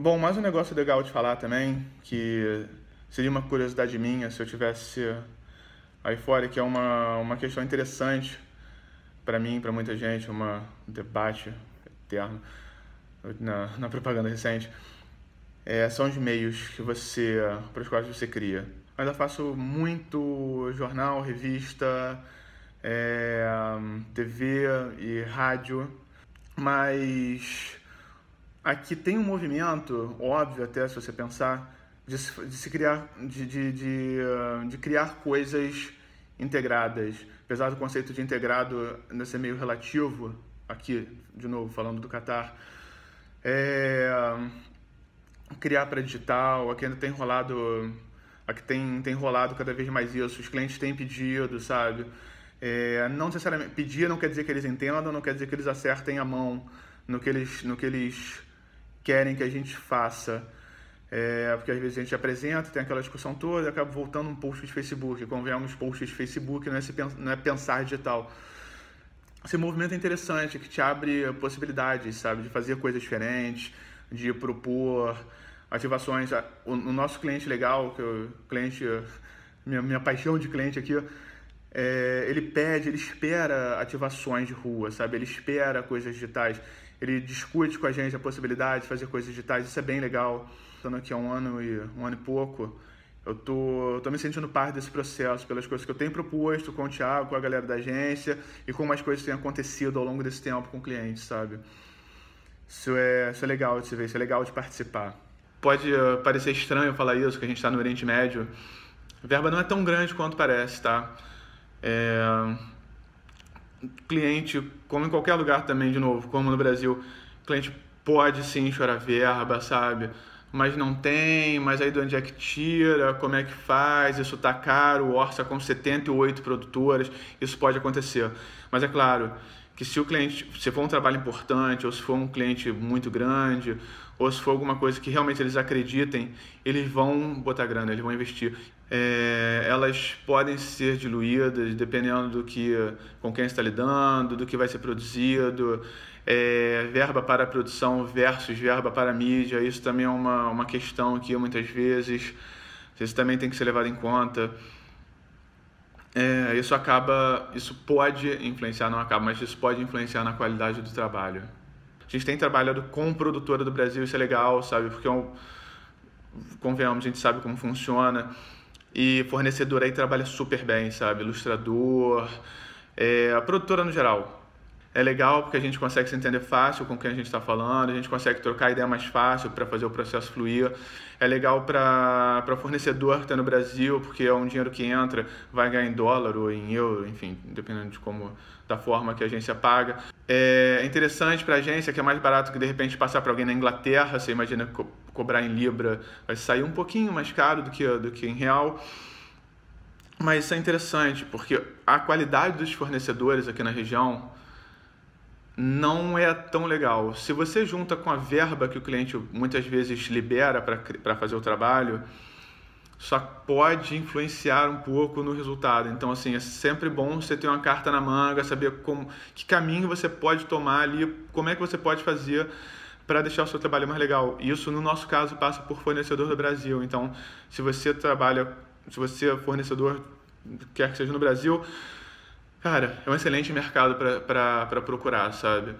Bom, mais um negócio legal de falar também, que seria uma curiosidade minha se eu tivesse aí fora, que é uma, uma questão interessante para mim, para muita gente, uma, um debate eterno na, na propaganda recente. É, são os meios que você, para os quais você cria. Eu ainda faço muito jornal, revista, é, TV e rádio, mas aqui tem um movimento, óbvio até se você pensar, de se, de se criar, de, de, de, de, criar coisas integradas. Apesar do conceito de integrado nesse ser meio relativo, aqui, de novo, falando do Catar, é, criar para digital, aqui ainda tem rolado, aqui tem, tem rolado cada vez mais isso, os clientes têm pedido, sabe? É, não necessariamente pedir não quer dizer que eles entendam, não quer dizer que eles acertem a mão no que eles, no que eles querem que a gente faça. É, porque às vezes a gente apresenta, tem aquela discussão toda, acaba voltando um post de Facebook. Convenhamos, post de Facebook não é, se, não é pensar digital. Esse movimento é interessante, que te abre possibilidades, sabe? De fazer coisas diferentes, de propor ativações. O, o nosso cliente legal, que o cliente, minha, minha paixão de cliente aqui, é, ele pede, ele espera ativações de rua, sabe? Ele espera coisas digitais. Ele discute com a gente a possibilidade de fazer coisas digitais, isso é bem legal. Estando aqui há um ano e um ano e pouco, eu tô, eu tô me sentindo parte desse processo pelas coisas que eu tenho proposto com o Thiago, com a galera da agência e como as coisas têm acontecido ao longo desse tempo com clientes, sabe? Isso é, isso é legal de se ver, isso é legal de participar. Pode eh, parecer estranho falar isso, que a gente está no Oriente Médio. A verba não é tão grande quanto parece, tá? É, cliente, como em qualquer lugar também, de novo, como no Brasil, cliente pode sim chorar verba, sabe? Mas não tem, mas aí de onde é que tira, como é que faz, isso tá caro, orça com 78 produtoras, isso pode acontecer. Mas é claro que se o cliente, se for um trabalho importante, ou se for um cliente muito grande, ou se for alguma coisa que realmente eles acreditem, eles vão botar grana, eles vão investir. É, elas podem ser diluídas dependendo do que, com quem está lidando, do que vai ser produzido, é, verba para produção versus verba para mídia, isso também é uma, uma questão que muitas vezes isso também tem que ser levado em conta é, isso acaba, isso pode influenciar, não acaba, mas isso pode influenciar na qualidade do trabalho. A gente tem trabalhado com produtora do Brasil, isso é legal, sabe? Porque, é convenhamos, a gente sabe como funciona. E fornecedor aí trabalha super bem, sabe? Ilustrador, é, a produtora no geral. É legal porque a gente consegue se entender fácil com quem a gente está falando, a gente consegue trocar ideia mais fácil para fazer o processo fluir. É legal para fornecedor que está no Brasil, porque é um dinheiro que entra, vai ganhar em dólar ou em euro, enfim, dependendo de como, da forma que a agência paga. É interessante para a agência que é mais barato que de repente passar para alguém na Inglaterra, você imagina co cobrar em Libra, vai sair um pouquinho mais caro do que, do que em real. Mas isso é interessante, porque a qualidade dos fornecedores aqui na região não é tão legal. Se você junta com a verba que o cliente muitas vezes libera para fazer o trabalho, só pode influenciar um pouco no resultado. Então, assim, é sempre bom você ter uma carta na manga, saber como, que caminho você pode tomar ali, como é que você pode fazer para deixar o seu trabalho mais legal. Isso, no nosso caso, passa por fornecedor do Brasil. Então, se você trabalha, se você é fornecedor, quer que seja no Brasil, cara, é um excelente mercado para procurar, sabe?